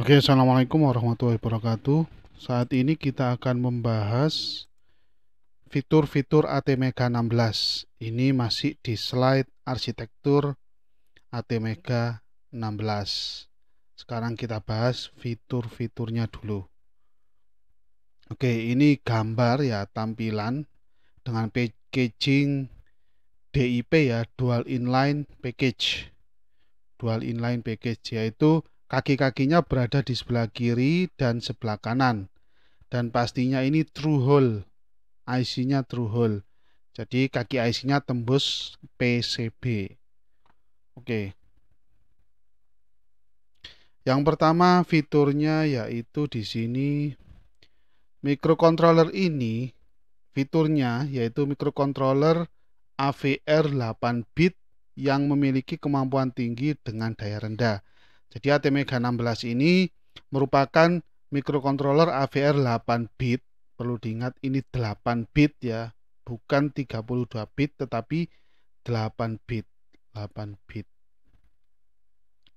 Oke, assalamualaikum warahmatullahi wabarakatuh. Saat ini kita akan membahas fitur-fitur AT 16. Ini masih di slide arsitektur AT 16. Sekarang kita bahas fitur-fiturnya dulu. Oke, ini gambar ya tampilan dengan packaging DIP ya, dual inline package. Dual inline package yaitu Kaki-kakinya berada di sebelah kiri dan sebelah kanan. Dan pastinya ini true hole. IC-nya true hole. Jadi kaki IC-nya tembus PCB. Oke. Yang pertama fiturnya yaitu di sini microcontroller ini fiturnya yaitu microcontroller AVR 8 bit yang memiliki kemampuan tinggi dengan daya rendah. Jadi ATmega16 ini merupakan mikrokontroler AVR 8 bit. Perlu diingat ini 8 bit ya, bukan 32 bit tetapi 8 bit, 8 bit.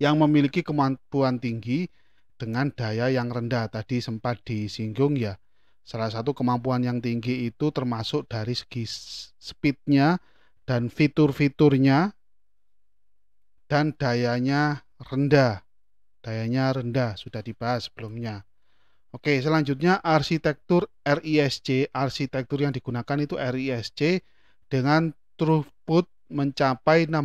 Yang memiliki kemampuan tinggi dengan daya yang rendah tadi sempat disinggung ya. Salah satu kemampuan yang tinggi itu termasuk dari segi speednya dan fitur-fiturnya dan dayanya rendah. Dayanya rendah, sudah dibahas sebelumnya. Oke, selanjutnya arsitektur RISC. Arsitektur yang digunakan itu RISC dengan throughput mencapai 16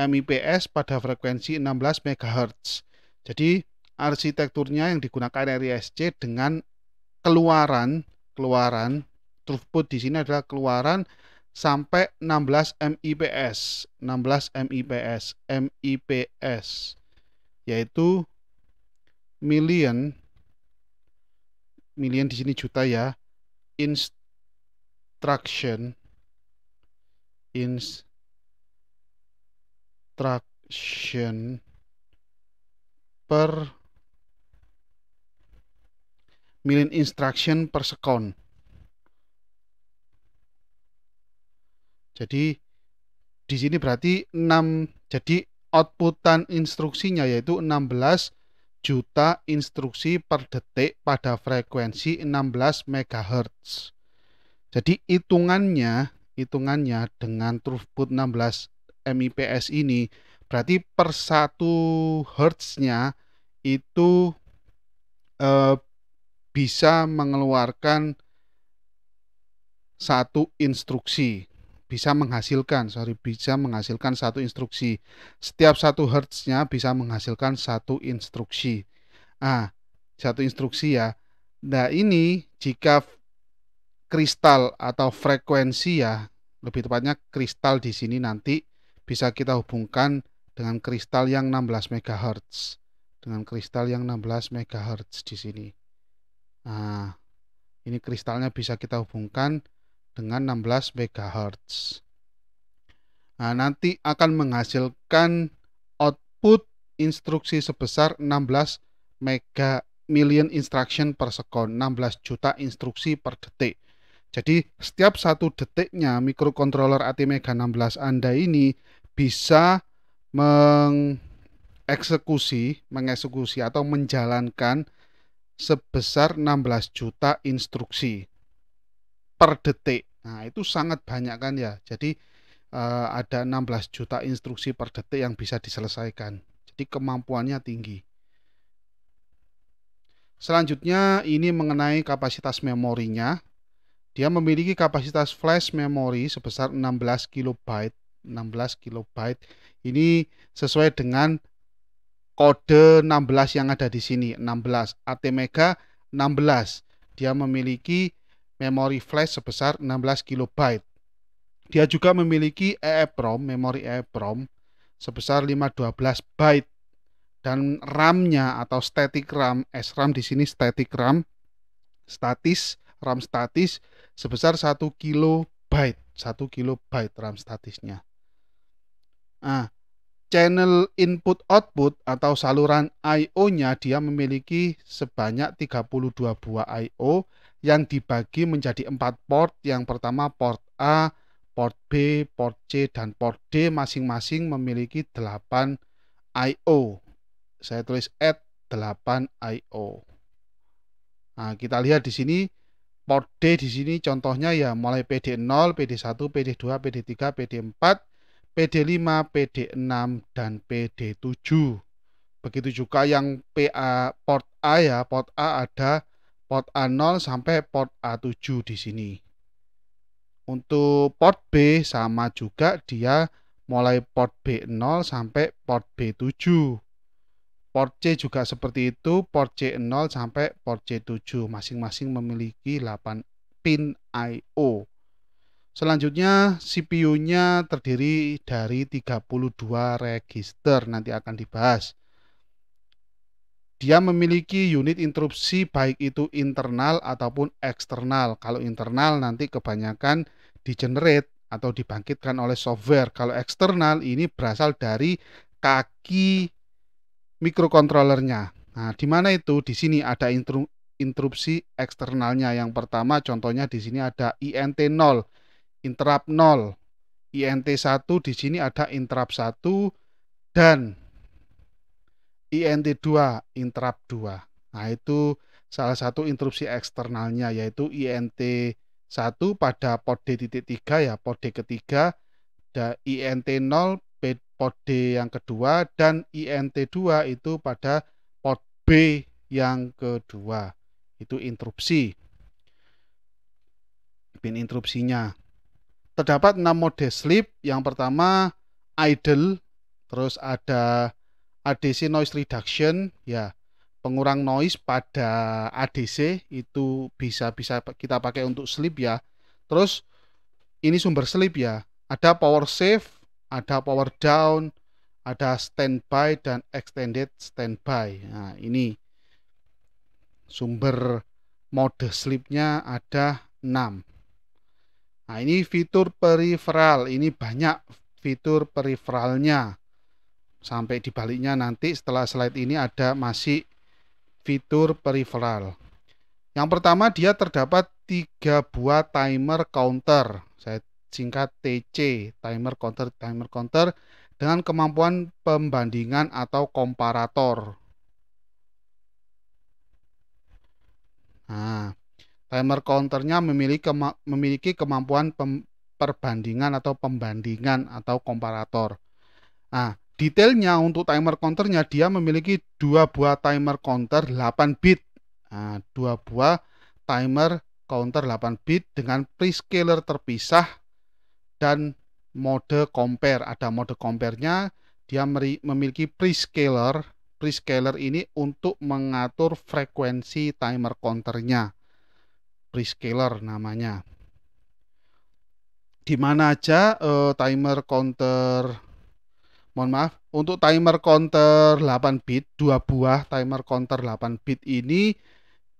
MIPS pada frekuensi 16 MHz. Jadi arsitekturnya yang digunakan RISC dengan keluaran keluaran throughput di sini adalah keluaran sampai 16 MIPS, 16 MIPS, MIPS yaitu million million di sini juta ya instruction instruction per million instruction per second Jadi di sini berarti 6 jadi outputan instruksinya yaitu 16 juta instruksi per detik pada frekuensi 16 MHz. Jadi hitungannya, hitungannya dengan throughput 16 MIPS ini berarti per 1 Hz-nya itu e, bisa mengeluarkan satu instruksi bisa menghasilkan sorry bisa menghasilkan satu instruksi setiap satu hertznya bisa menghasilkan satu instruksi ah satu instruksi ya nah ini jika kristal atau frekuensi ya lebih tepatnya kristal di sini nanti bisa kita hubungkan dengan kristal yang 16 MHz dengan kristal yang 16 MHz di sini nah ini kristalnya bisa kita hubungkan dengan 16 MHz. Nah, nanti akan menghasilkan output instruksi sebesar 16 mega million instruction per second, 16 juta instruksi per detik. Jadi setiap satu detiknya mikrokontroler ATmega 16 Anda ini bisa mengeksekusi, mengeksekusi atau menjalankan sebesar 16 juta instruksi per detik. Nah, itu sangat banyak kan ya. Jadi uh, ada 16 juta instruksi per detik yang bisa diselesaikan. Jadi kemampuannya tinggi. Selanjutnya ini mengenai kapasitas memorinya. Dia memiliki kapasitas flash memory sebesar 16 kilobyte. 16 kilobyte. Ini sesuai dengan kode 16 yang ada di sini, 16 ATmega 16. Dia memiliki memori flash sebesar 16 KB. Dia juga memiliki EEPROM, memori EEPROM sebesar 512 byte dan RAM-nya atau static RAM, SRAM di sini static RAM statis, RAM statis sebesar 1 kilobyte, 1 kilobyte RAM statisnya. Nah, channel input output atau saluran I/O-nya dia memiliki sebanyak 32 buah I/O yang dibagi menjadi empat port. Yang pertama port A, port B, port C, dan port D masing-masing memiliki 8 I.O. Saya tulis at 8 I.O. Nah, kita lihat di sini port D di sini contohnya ya mulai PD0, PD1, PD2, PD3, PD4, PD5, PD6 dan PD7. Begitu juga yang PA port A ya, port A ada port A0 sampai port A7 di sini. Untuk port B sama juga dia mulai port B0 sampai port B7. Port C juga seperti itu, port C0 sampai port C7 masing-masing memiliki 8 pin I/O. Selanjutnya CPU-nya terdiri dari 32 register nanti akan dibahas dia memiliki unit interupsi baik itu internal ataupun eksternal. Kalau internal nanti kebanyakan di-generate atau dibangkitkan oleh software. Kalau eksternal ini berasal dari kaki mikrokontrolernya. Nah, di mana itu? Di sini ada interupsi eksternalnya. Yang pertama contohnya di sini ada INT0, interrupt 0. INT1 di sini ada interrupt 1 dan INT2, interrupt 2. Nah, itu salah satu interupsi eksternalnya yaitu INT1 pada port D.3 ya, port D ketiga, dan INT0 port D yang kedua dan INT2 itu pada port B yang kedua. Itu interupsi. Pin interupsinya. Terdapat 6 mode sleep. Yang pertama idle, terus ada ADC noise reduction ya pengurang noise pada ADC itu bisa bisa kita pakai untuk sleep ya. Terus ini sumber sleep ya. Ada power save, ada power down, ada standby dan extended standby. Nah, ini sumber mode sleepnya ada 6. Nah, ini fitur peripheral, ini banyak fitur peripheralnya sampai dibaliknya nanti setelah slide ini ada masih fitur peripheral. Yang pertama dia terdapat tiga buah timer counter. Saya singkat TC, timer counter timer counter dengan kemampuan pembandingan atau komparator. Nah, timer counternya memiliki kema memiliki kemampuan perbandingan atau pembandingan atau komparator. Nah, Detailnya untuk timer counternya dia memiliki dua buah timer counter 8 bit. Nah, dua buah timer counter 8 bit dengan prescaler terpisah dan mode compare. Ada mode compare-nya, dia memiliki prescaler. Prescaler ini untuk mengatur frekuensi timer counternya. Prescaler namanya. Di mana aja uh, timer counter mohon maaf untuk timer counter 8 bit dua buah timer counter 8 bit ini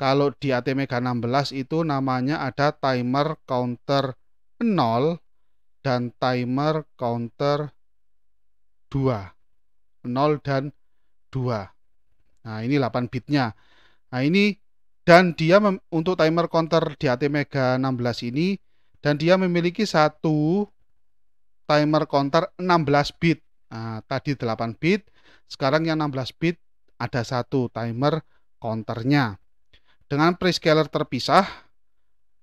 kalau di AT Mega 16 itu namanya ada timer counter 0 dan timer counter 2 0 dan 2 nah ini 8 bitnya nah ini dan dia mem, untuk timer counter di AT Mega 16 ini dan dia memiliki satu timer counter 16 bit Nah, tadi 8 bit, sekarang yang 16 bit ada satu timer counternya. Dengan prescaler terpisah,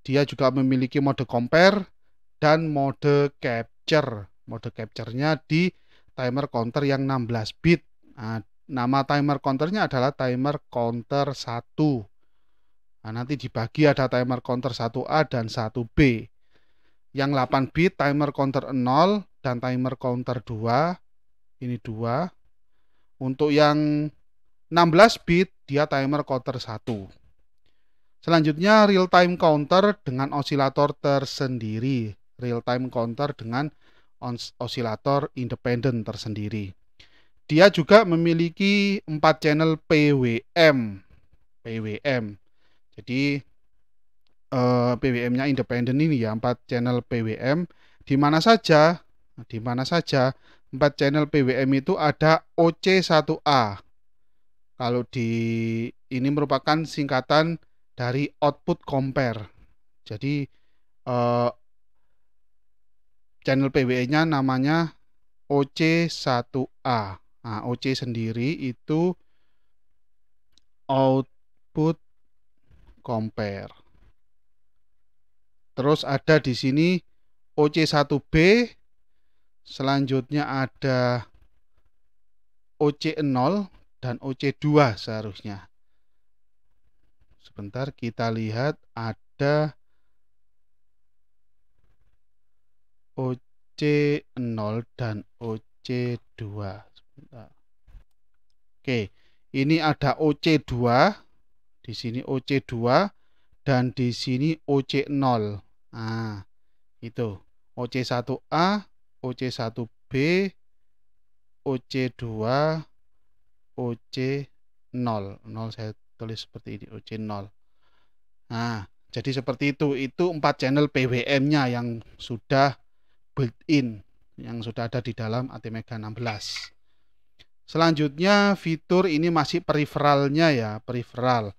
dia juga memiliki mode compare dan mode capture. Mode capture-nya di timer counter yang 16 bit. Nah, nama timer counternya adalah timer counter 1. Nah, nanti dibagi ada timer counter 1A dan 1B. Yang 8 bit timer counter 0 dan timer counter 2 ini dua untuk yang 16 bit dia timer counter satu. selanjutnya real time counter dengan osilator tersendiri real time counter dengan osilator independen tersendiri dia juga memiliki 4 channel PWM PWM jadi eh, PWM-nya independen ini ya 4 channel PWM di mana saja di mana saja 4 channel PWM itu ada OC1A. Kalau di ini merupakan singkatan dari output compare. Jadi eh, channel PWM-nya namanya OC1A. Nah, OC sendiri itu output compare. Terus ada di sini OC1B Selanjutnya ada OC0 dan OC2 seharusnya. Sebentar kita lihat ada OC0 dan OC2. Sebentar. Oke, ini ada OC2, di sini OC2 dan di sini OC0. Nah, itu OC1A OC1B, OC2, OC0. 0 saya tulis seperti ini, OC0. Nah, jadi seperti itu. Itu empat channel PWM-nya yang sudah built-in, yang sudah ada di dalam ATmega 16. Selanjutnya fitur ini masih periferalnya ya, peripheral.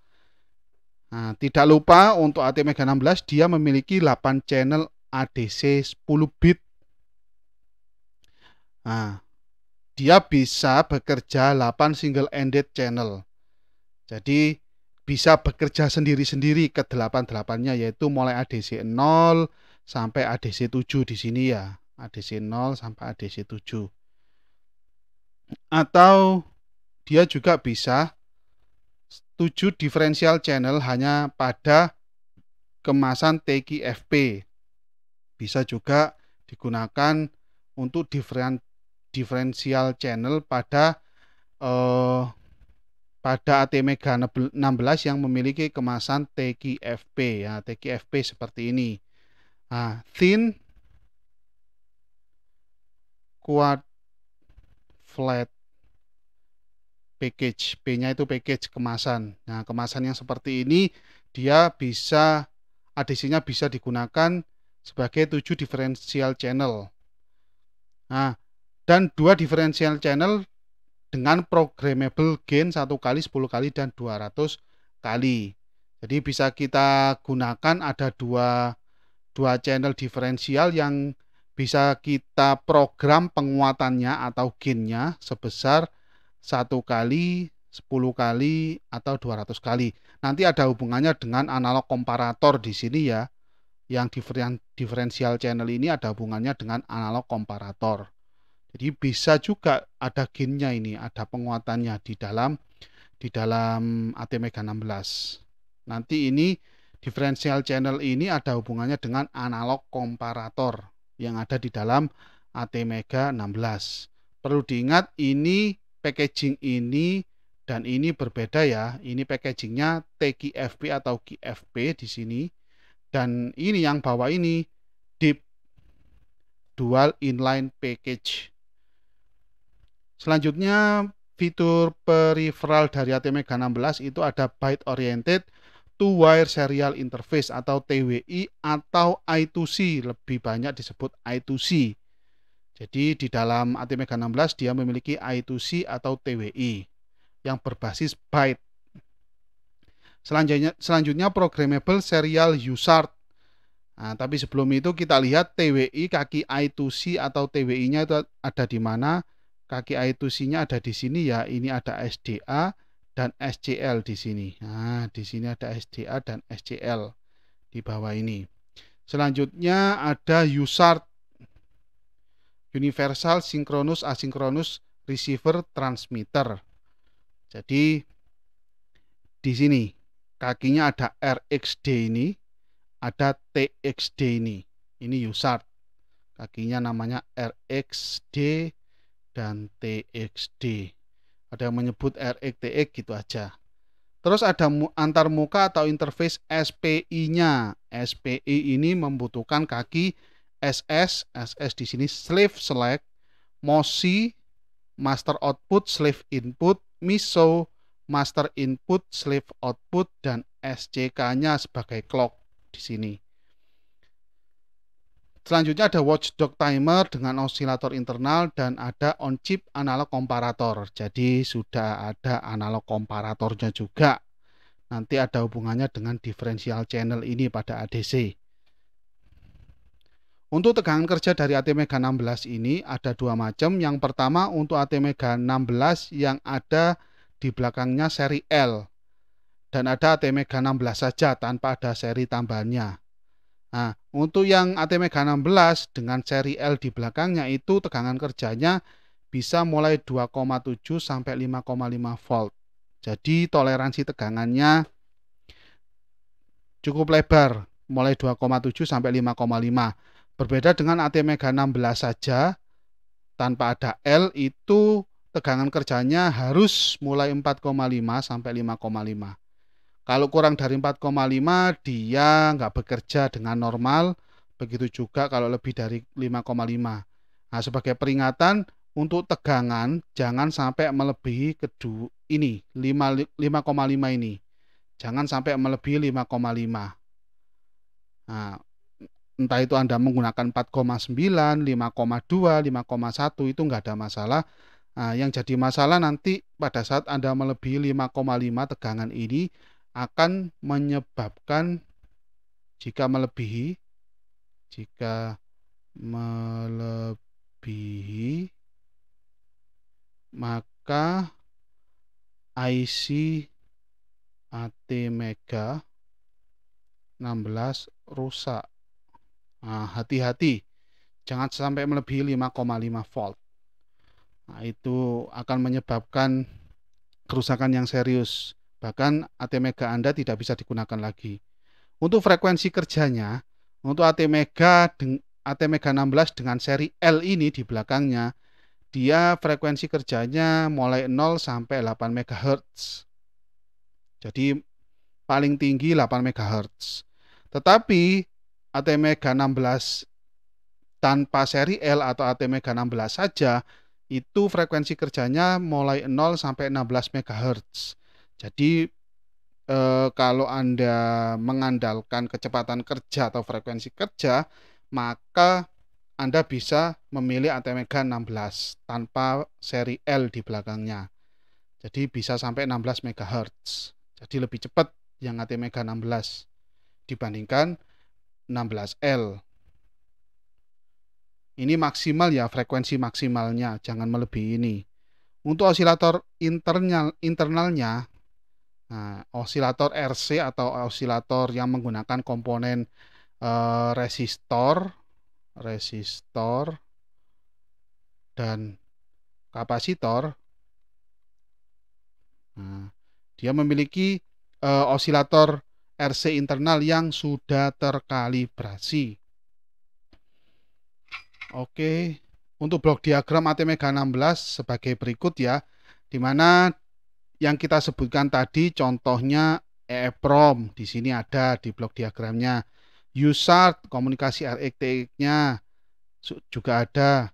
Nah, tidak lupa untuk ATmega 16 dia memiliki 8 channel ADC 10 bit Nah, dia bisa bekerja 8 single ended channel. Jadi bisa bekerja sendiri-sendiri ke 88-nya yaitu mulai ADC 0 sampai ADC 7 di sini ya. ADC 0 sampai ADC 7. Atau dia juga bisa 7 differential channel hanya pada kemasan TQFP. Bisa juga digunakan untuk diferen differential channel pada eh, pada ATmega 16 yang memiliki kemasan TQFP ya TQFP seperti ini nah, thin kuat flat package P-nya itu package kemasan nah kemasan yang seperti ini dia bisa adisinya bisa digunakan sebagai 7 differential channel. Nah, dan dua differential channel dengan programmable gain satu kali 10 kali dan 200 kali. Jadi bisa kita gunakan ada dua dua channel diferensial yang bisa kita program penguatannya atau gainnya sebesar satu kali 10 kali atau 200 kali. Nanti ada hubungannya dengan analog komparator di sini ya. Yang diferensial channel ini ada hubungannya dengan analog komparator. Jadi bisa juga ada gainnya ini, ada penguatannya di dalam di dalam ATmega 16. Nanti ini differential channel ini ada hubungannya dengan analog komparator yang ada di dalam ATmega 16. Perlu diingat ini packaging ini dan ini berbeda ya. Ini packagingnya TGFP atau QFP di sini. Dan ini yang bawah ini DIP Dual Inline Package. Selanjutnya fitur peripheral dari ATM ATmega 16 itu ada byte oriented to wire serial interface atau TWI atau I2C lebih banyak disebut I2C. Jadi di dalam ATM ATmega 16 dia memiliki I2C atau TWI yang berbasis byte. Selanjutnya selanjutnya programmable serial USART. Nah, tapi sebelum itu kita lihat TWI kaki I2C atau TWI-nya itu ada di mana kaki I2C-nya ada di sini ya. Ini ada SDA dan SCL di sini. Nah, di sini ada SDA dan SCL di bawah ini. Selanjutnya ada USART Universal Synchronous Asynchronous Receiver Transmitter. Jadi di sini kakinya ada RXD ini, ada TXD ini. Ini USART. Kakinya namanya RXD dan TXD. Ada yang menyebut RXTX gitu aja. Terus ada antar muka atau interface SPI-nya. SPI ini membutuhkan kaki SS, SS di sini slave select, MOSI master output slave input, MISO master input slave output dan SCK-nya sebagai clock di sini. Selanjutnya ada watchdog timer dengan osilator internal dan ada on-chip analog komparator. Jadi sudah ada analog komparatornya juga. Nanti ada hubungannya dengan differential channel ini pada ADC. Untuk tegangan kerja dari ATmega 16 ini ada dua macam. Yang pertama untuk ATmega 16 yang ada di belakangnya seri L. Dan ada ATmega 16 saja tanpa ada seri tambahannya. Nah, untuk yang ATM Mega 16 dengan seri L di belakangnya itu tegangan kerjanya bisa mulai 2,7 sampai 5,5 volt. Jadi toleransi tegangannya cukup lebar, mulai 2,7 sampai 5,5. Berbeda dengan ATM Mega 16 saja, tanpa ada L itu tegangan kerjanya harus mulai 4,5 sampai 5,5. Kalau kurang dari 4,5 dia nggak bekerja dengan normal, begitu juga kalau lebih dari 5,5. Nah, sebagai peringatan untuk tegangan jangan sampai melebihi kedua ini 5,5 ini. Jangan sampai melebihi 5,5. Nah, entah itu Anda menggunakan 4,9, 5,2, 5,1 itu nggak ada masalah. Nah, yang jadi masalah nanti pada saat Anda melebihi 5,5 tegangan ini, akan menyebabkan jika melebihi jika melebihi maka IC AT Mega 16 rusak. hati nah, hati-hati. Jangan sampai melebihi 5,5 volt. Nah, itu akan menyebabkan kerusakan yang serius. Bahkan AT Mega Anda tidak bisa digunakan lagi. Untuk frekuensi kerjanya, untuk AT Mega 16 dengan seri L ini di belakangnya, dia frekuensi kerjanya mulai 0 sampai 8 MHz. Jadi paling tinggi 8 MHz. Tetapi AT Mega 16 tanpa seri L atau AT Mega 16 saja itu frekuensi kerjanya mulai 0 sampai 16 MHz. Jadi eh, kalau Anda mengandalkan kecepatan kerja atau frekuensi kerja, maka Anda bisa memilih ATmega 16 tanpa seri L di belakangnya. Jadi bisa sampai 16 MHz. Jadi lebih cepat yang ATmega 16 dibandingkan 16L. Ini maksimal ya frekuensi maksimalnya, jangan melebihi ini. Untuk osilator internal internalnya Nah, osilator RC atau osilator yang menggunakan komponen uh, resistor, resistor dan kapasitor. Nah, dia memiliki uh, osilator RC internal yang sudah terkalibrasi. Oke, untuk blok diagram ATmega 16 sebagai berikut ya, di mana yang kita sebutkan tadi contohnya EEPROM eh, di sini ada di blok diagramnya. USART komunikasi RXTX-nya juga ada.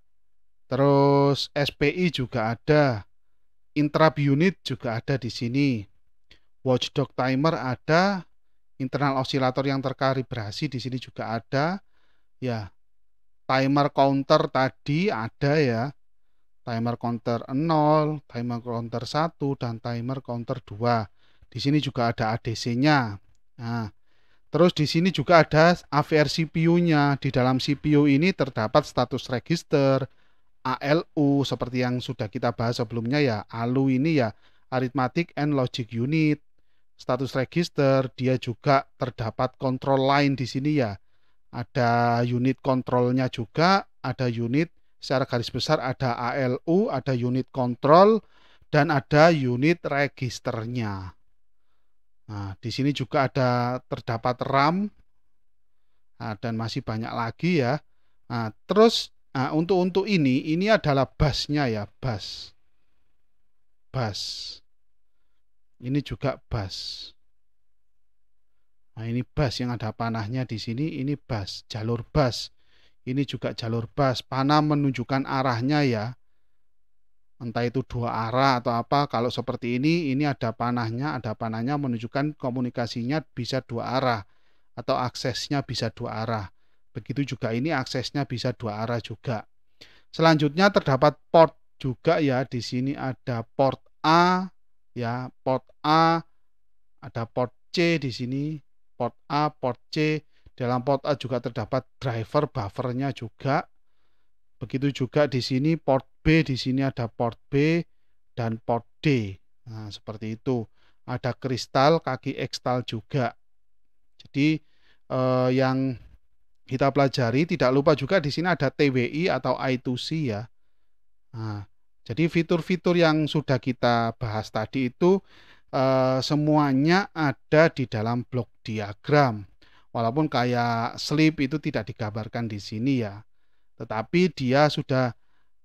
Terus SPI juga ada. interrupt unit juga ada di sini. Watchdog timer ada. Internal oscillator yang terkalibrasi di sini juga ada. Ya. Timer counter tadi ada ya timer counter 0, timer counter 1, dan timer counter 2. Di sini juga ada ADC-nya. Nah, terus di sini juga ada AVR CPU-nya. Di dalam CPU ini terdapat status register, ALU, seperti yang sudah kita bahas sebelumnya ya. ALU ini ya, Arithmetic and Logic Unit. Status register, dia juga terdapat control line di sini ya. Ada unit kontrolnya juga, ada unit secara garis besar ada ALU, ada unit kontrol, dan ada unit registernya. Nah, di sini juga ada terdapat RAM nah, dan masih banyak lagi ya. Nah, terus nah, untuk untuk ini ini adalah basnya ya, bas. Bas. Ini juga bas. Nah, ini bas yang ada panahnya di sini, ini bas, jalur bas. Ini juga jalur bus. Panah menunjukkan arahnya ya. Entah itu dua arah atau apa. Kalau seperti ini, ini ada panahnya, ada panahnya menunjukkan komunikasinya bisa dua arah. Atau aksesnya bisa dua arah. Begitu juga ini aksesnya bisa dua arah juga. Selanjutnya terdapat port juga ya. Di sini ada port A, ya port A, ada port C di sini, port A, port C, dalam port A juga terdapat driver buffernya juga. Begitu juga di sini port B, di sini ada port B dan port D. Nah, seperti itu. Ada kristal, kaki ekstal juga. Jadi eh, yang kita pelajari tidak lupa juga di sini ada TWI atau I2C ya. Nah, jadi fitur-fitur yang sudah kita bahas tadi itu eh, semuanya ada di dalam blok diagram. Walaupun kayak sleep itu tidak digambarkan di sini ya, tetapi dia sudah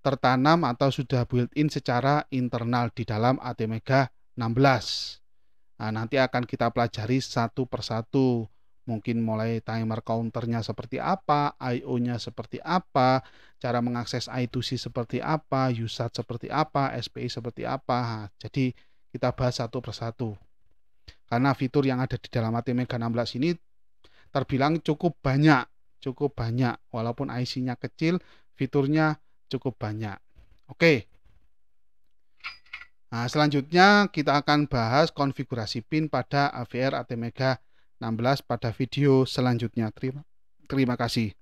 tertanam atau sudah built-in secara internal di dalam Atmega 16. Nah, nanti akan kita pelajari satu persatu. Mungkin mulai timer counternya seperti apa, I.O.-nya seperti apa, cara mengakses I2C seperti apa, USAT seperti apa, SPI seperti apa. jadi kita bahas satu persatu. Karena fitur yang ada di dalam Atmega 16 ini terbilang cukup banyak, cukup banyak walaupun IC-nya kecil, fiturnya cukup banyak. Oke. Nah, selanjutnya kita akan bahas konfigurasi PIN pada AVR ATmega 16 pada video selanjutnya. Terima terima kasih.